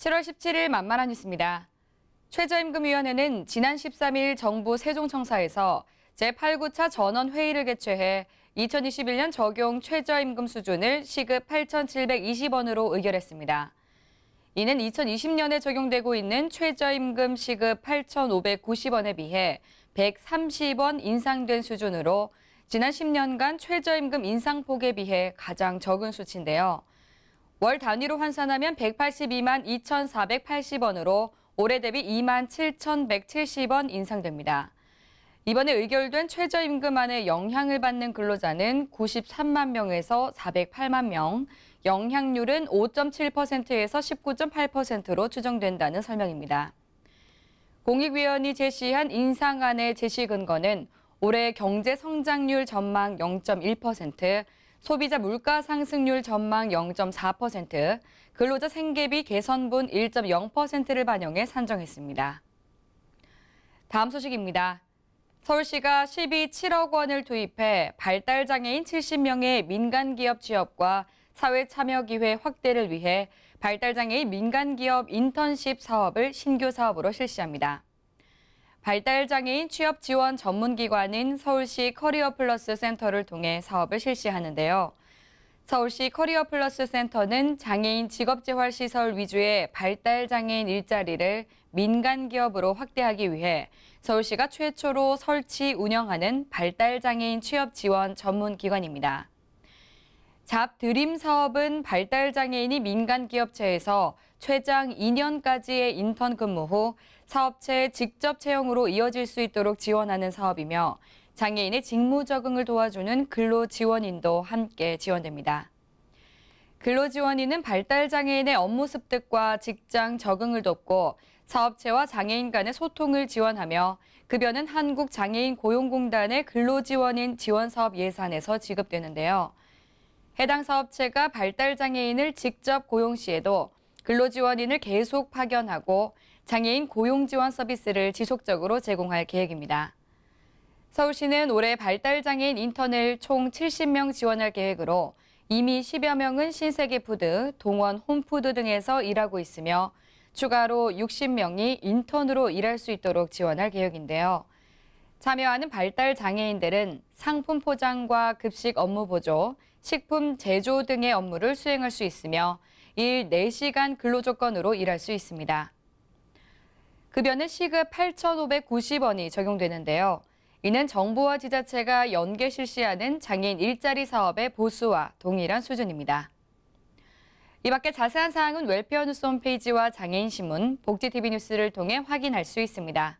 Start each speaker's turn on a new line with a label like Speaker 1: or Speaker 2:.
Speaker 1: 7월 17일 만만한 뉴스입니다. 최저임금위원회는 지난 13일 정부 세종청사에서 제8구차 전원회의를 개최해 2021년 적용 최저임금 수준을 시급 8,720원으로 의결했습니다. 이는 2020년에 적용되고 있는 최저임금 시급 8,590원에 비해 130원 인상된 수준으로 지난 10년간 최저임금 인상폭에 비해 가장 적은 수치인데요. 월 단위로 환산하면 182만 2,480원으로 올해 대비 2만 7,170원 인상됩니다. 이번에 의결된 최저임금안에 영향을 받는 근로자는 93만 명에서 408만 명, 영향률은 5.7%에서 19.8%로 추정된다는 설명입니다. 공익위원이 제시한 인상안의 제시 근거는 올해 경제 성장률 전망 0.1%, 소비자 물가 상승률 전망 0.4%, 근로자 생계비 개선분 1.0%를 반영해 산정했습니다. 다음 소식입니다. 서울시가 시비 7억 원을 투입해 발달장애인 70명의 민간기업 취업과 사회참여기회 확대를 위해 발달장애인 민간기업 인턴십 사업을 신규 사업으로 실시합니다. 발달장애인 취업 지원 전문기관인 서울시 커리어 플러스 센터를 통해 사업을 실시하는데요. 서울시 커리어 플러스 센터는 장애인 직업재활 시설 위주의 발달장애인 일자리를 민간 기업으로 확대하기 위해 서울시가 최초로 설치 운영하는 발달장애인 취업 지원 전문 기관입니다. 잡 드림 사업은 발달 장애인이 민간 기업체에서 최장 2년까지의 인턴 근무 후 사업체의 직접 채용으로 이어질 수 있도록 지원하는 사업이며 장애인의 직무 적응을 도와주는 근로 지원인도 함께 지원됩니다. 근로 지원인은 발달 장애인의 업무 습득과 직장 적응을 돕고 사업체와 장애인 간의 소통을 지원하며 급여는 한국장애인 고용공단의 근로 지원인 지원 사업 예산에서 지급되는데요. 해당 사업체가 발달장애인을 직접 고용 시에도 근로지원인을 계속 파견하고 장애인 고용 지원 서비스를 지속적으로 제공할 계획입니다. 서울시는 올해 발달장애인 인턴을 총 70명 지원할 계획으로 이미 10여 명은 신세계푸드, 동원 홈푸드 등에서 일하고 있으며 추가로 60명이 인턴으로 일할 수 있도록 지원할 계획인데요. 참여하는 발달장애인들은 상품 포장과 급식 업무 보조, 식품 제조 등의 업무를 수행할 수 있으며 일 4시간 근로조건으로 일할 수 있습니다. 급여는 시급 8,590원이 적용되는데요. 이는 정부와 지자체가 연계 실시하는 장애인 일자리 사업의 보수와 동일한 수준입니다. 이 밖에 자세한 사항은 웰페어 뉴스 홈페이지와 장애인 신문, 복지TV 뉴스를 통해 확인할 수 있습니다.